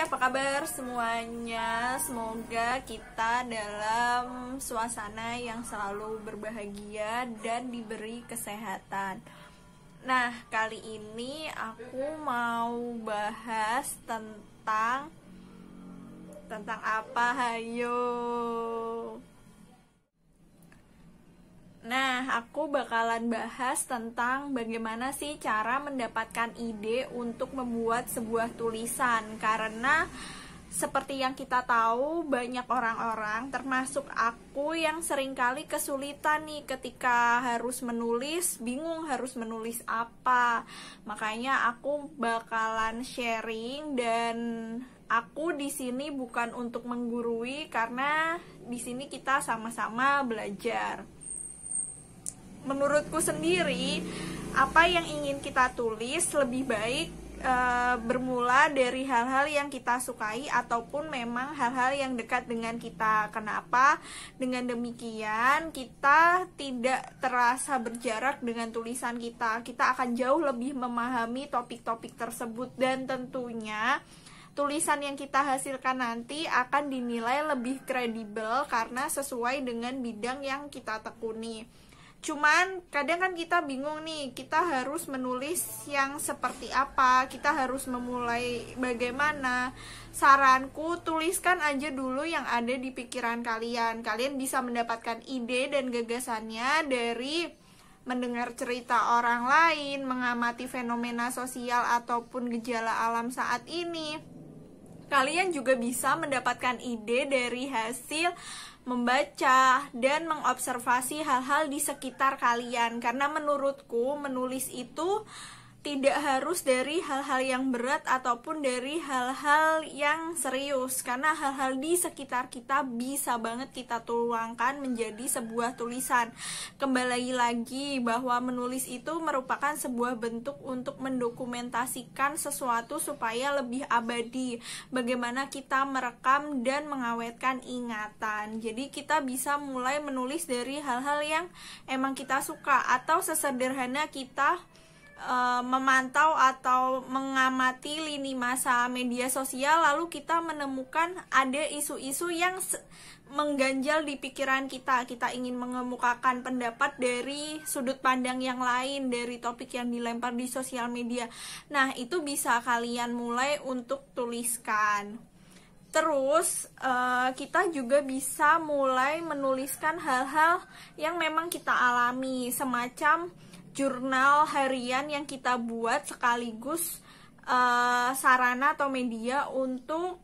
apa kabar semuanya? Semoga kita dalam suasana yang selalu berbahagia dan diberi kesehatan. Nah, kali ini aku mau bahas tentang tentang apa, hayo? Nah, aku bakalan bahas tentang bagaimana sih cara mendapatkan ide untuk membuat sebuah tulisan karena seperti yang kita tahu banyak orang-orang termasuk aku yang seringkali kesulitan nih ketika harus menulis, bingung harus menulis apa. Makanya aku bakalan sharing dan aku di sini bukan untuk menggurui karena di sini kita sama-sama belajar menurutku sendiri apa yang ingin kita tulis lebih baik e, bermula dari hal-hal yang kita sukai ataupun memang hal-hal yang dekat dengan kita. Kenapa? Dengan demikian kita tidak terasa berjarak dengan tulisan kita. Kita akan jauh lebih memahami topik-topik tersebut dan tentunya tulisan yang kita hasilkan nanti akan dinilai lebih kredibel karena sesuai dengan bidang yang kita tekuni. Cuman kadang kan kita bingung nih, kita harus menulis yang seperti apa, kita harus memulai bagaimana. Saranku tuliskan aja dulu yang ada di pikiran kalian. Kalian bisa mendapatkan ide dan gagasannya dari mendengar cerita orang lain, mengamati fenomena sosial ataupun gejala alam saat ini Kalian juga bisa mendapatkan ide dari hasil membaca dan mengobservasi hal-hal di sekitar kalian karena menurutku menulis itu tidak harus dari hal-hal yang berat ataupun dari hal-hal yang serius karena hal-hal di sekitar kita bisa banget kita tuangkan menjadi sebuah tulisan kembali lagi bahwa menulis itu merupakan sebuah bentuk untuk mendokumentasikan sesuatu supaya lebih abadi bagaimana kita merekam dan mengawetkan ingatan jadi kita bisa mulai menulis dari hal-hal yang emang kita suka atau sesederhana kita Eh, memantau atau mengamati lini masa media sosial lalu kita menemukan ada isu-isu yang mengganjal di pikiran kita. Kita ingin mengemukakan pendapat dari sudut pandang yang lain dari topik yang dilempar di sosial media. Nah, itu bisa kalian mulai untuk tuliskan. Terus eh, kita juga bisa mulai menuliskan hal-hal yang memang kita alami semacam jurnal harian yang kita buat sekaligus uh, sarana atau media untuk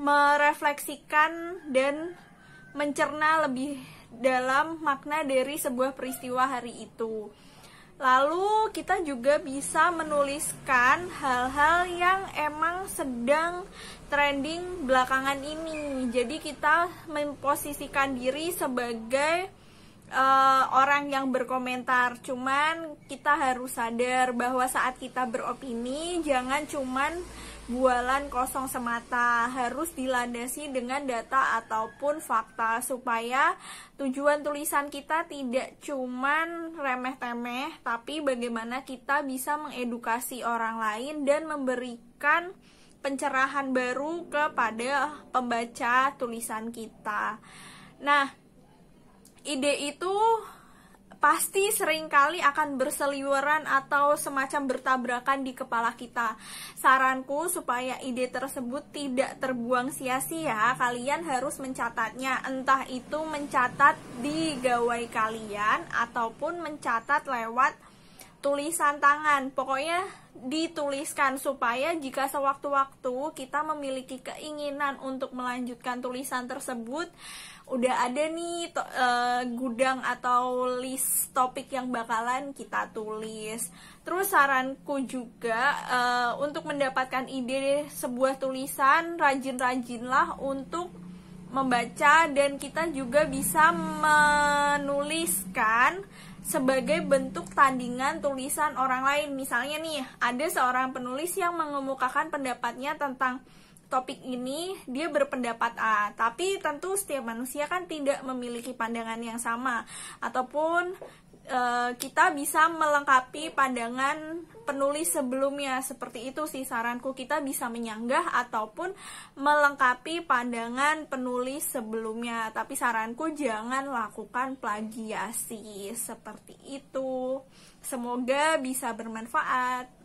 merefleksikan dan mencerna lebih dalam makna dari sebuah peristiwa hari itu. Lalu kita juga bisa menuliskan hal-hal yang emang sedang trending belakangan ini. Jadi kita memposisikan diri sebagai uh, orang yang berkomentar cuman kita harus sadar bahwa saat kita beropini jangan cuman bualan kosong semata harus dilandasi dengan data ataupun fakta supaya tujuan tulisan kita tidak cuman remeh-temeh tapi bagaimana kita bisa mengedukasi orang lain dan memberikan pencerahan baru kepada pembaca tulisan kita. Nah, ide itu pasti seringkali akan berseliweran atau semacam bertabrakan di kepala kita. Saranku supaya ide tersebut tidak terbuang sia-sia, kalian harus mencatatnya. Entah itu mencatat di gawai kalian ataupun mencatat lewat tulisan tangan. Pokoknya dituliskan supaya jika sewaktu-waktu kita memiliki keinginan untuk melanjutkan tulisan tersebut, udah ada nih to, uh, gudang atau list topik yang bakalan kita tulis. Terus saranku juga uh, untuk mendapatkan ide sebuah tulisan, rajin-rajinlah untuk membaca dan kita juga bisa menuliskan sebagai bentuk tandingan tulisan orang lain. Misalnya nih, ada seorang penulis yang mengemukakan pendapatnya tentang topik ini, dia berpendapat A, tapi tentu setiap manusia kan tidak memiliki pandangan yang sama ataupun Eh, kita bisa melengkapi pandangan penulis sebelumnya seperti itu sih saranku kita bisa menyanggah ataupun melengkapi pandangan penulis sebelumnya tapi saranku jangan lakukan plagiasi seperti itu semoga bisa bermanfaat